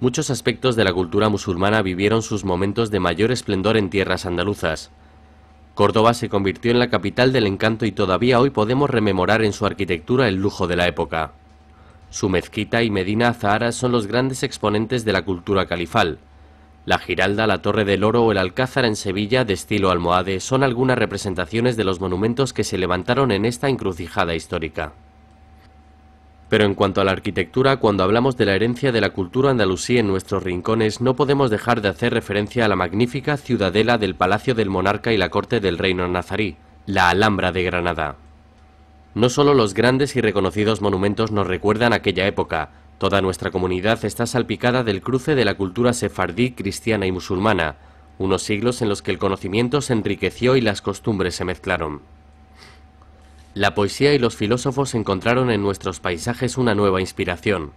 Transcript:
Muchos aspectos de la cultura musulmana vivieron sus momentos de mayor esplendor en tierras andaluzas. Córdoba se convirtió en la capital del encanto y todavía hoy podemos rememorar en su arquitectura el lujo de la época. Su mezquita y Medina Zahara son los grandes exponentes de la cultura califal. La Giralda, la Torre del Oro o el Alcázar en Sevilla de estilo almohade son algunas representaciones de los monumentos que se levantaron en esta encrucijada histórica. Pero en cuanto a la arquitectura, cuando hablamos de la herencia de la cultura andalusí en nuestros rincones, no podemos dejar de hacer referencia a la magnífica ciudadela del Palacio del Monarca y la Corte del Reino Nazarí, la Alhambra de Granada. No solo los grandes y reconocidos monumentos nos recuerdan aquella época, toda nuestra comunidad está salpicada del cruce de la cultura sefardí, cristiana y musulmana, unos siglos en los que el conocimiento se enriqueció y las costumbres se mezclaron. La poesía y los filósofos encontraron en nuestros paisajes una nueva inspiración.